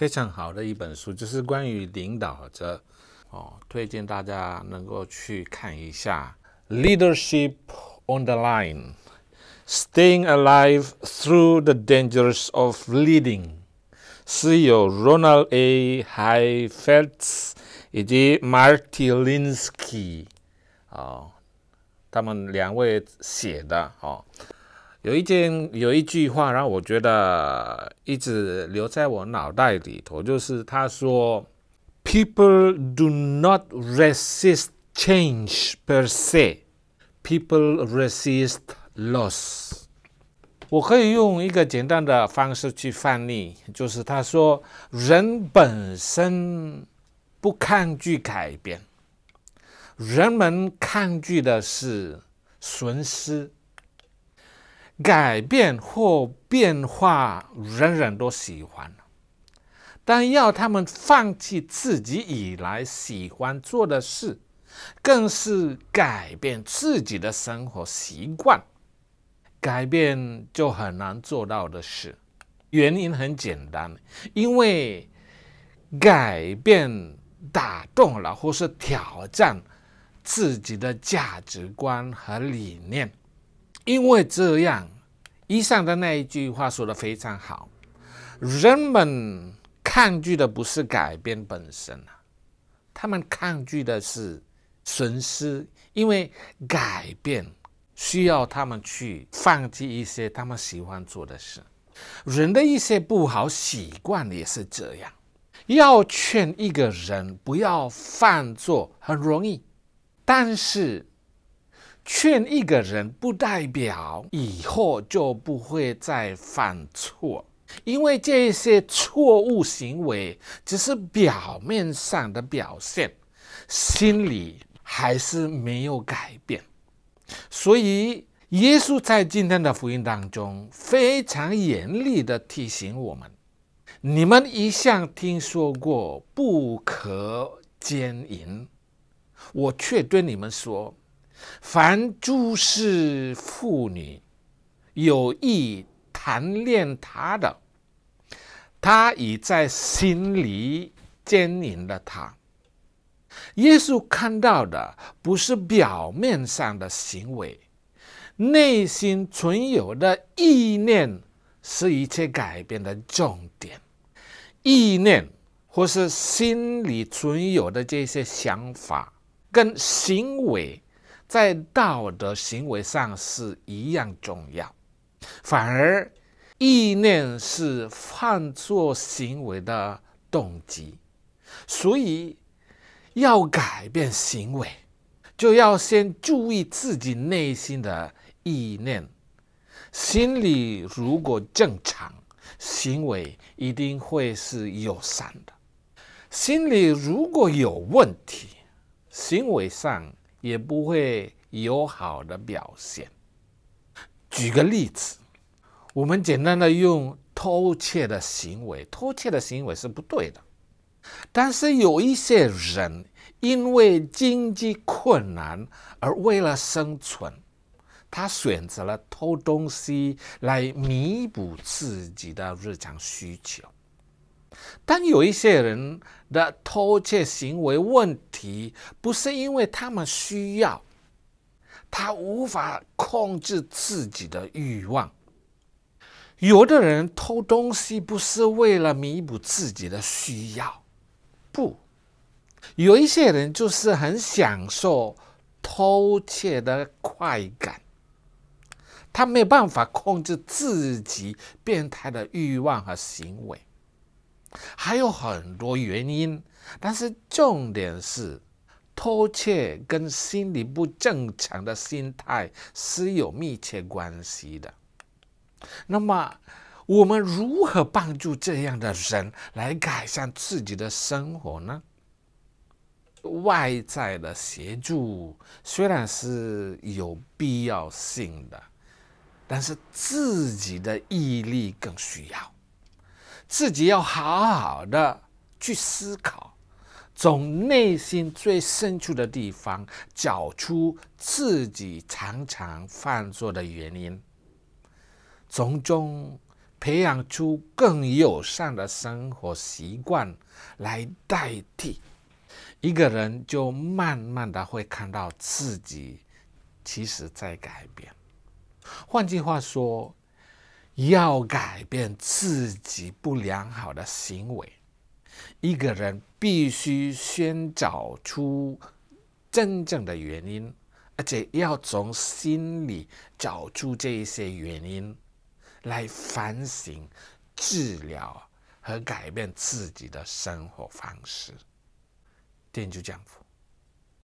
非常好的一本书，就是关于领导者哦，推荐大家能够去看一下《Leadership on the Line: Staying Alive Through the Dangers of Leading g 是由 Ronald A. h e h f e l t z 以及 Marty Linsky，哦，他们两位写的哦。有一件，有一句话，让我觉得一直留在我脑袋里头，就是他说：“People do not resist change per se, people resist loss。”我可以用一个简单的方式去翻译，就是他说：“人本身不抗拒改变，人们抗拒的是损失。”改变或变化，人人都喜欢但要他们放弃自己以来喜欢做的事，更是改变自己的生活习惯，改变就很难做到的事。原因很简单，因为改变打动了或是挑战自己的价值观和理念。因为这样，以上的那一句话说的非常好。人们抗拒的不是改变本身啊，他们抗拒的是损失，因为改变需要他们去放弃一些他们喜欢做的事。人的一些不好习惯也是这样。要劝一个人不要犯错很容易，但是。劝一个人，不代表以后就不会再犯错，因为这些错误行为只是表面上的表现，心里还是没有改变。所以，耶稣在今天的福音当中非常严厉的提醒我们：你们一向听说过不可奸淫，我却对你们说。凡诸事妇女有意贪恋他的，他已在心里坚定了他。耶稣看到的不是表面上的行为，内心存有的意念是一切改变的重点。意念或是心里存有的这些想法跟行为。在道德行为上是一样重要，反而意念是犯错行为的动机，所以要改变行为，就要先注意自己内心的意念。心理如果正常，行为一定会是友善的；心理如果有问题，行为上。也不会有好的表现。举个例子，我们简单的用偷窃的行为，偷窃的行为是不对的。但是有一些人因为经济困难而为了生存，他选择了偷东西来弥补自己的日常需求。但有一些人的偷窃行为问题，不是因为他们需要，他无法控制自己的欲望。有的人偷东西不是为了弥补自己的需要，不，有一些人就是很享受偷窃的快感，他没办法控制自己变态的欲望和行为。还有很多原因，但是重点是，偷窃跟心理不正常的心态是有密切关系的。那么，我们如何帮助这样的人来改善自己的生活呢？外在的协助虽然是有必要性的，但是自己的毅力更需要。自己要好好的去思考，从内心最深处的地方找出自己常常犯错的原因，从中培养出更友善的生活习惯来代替。一个人就慢慢的会看到自己其实在改变。换句话说。要改变自己不良好的行为，一个人必须先找出真正的原因，而且要从心里找出这一些原因，来反省、治疗和改变自己的生活方式。影就这样。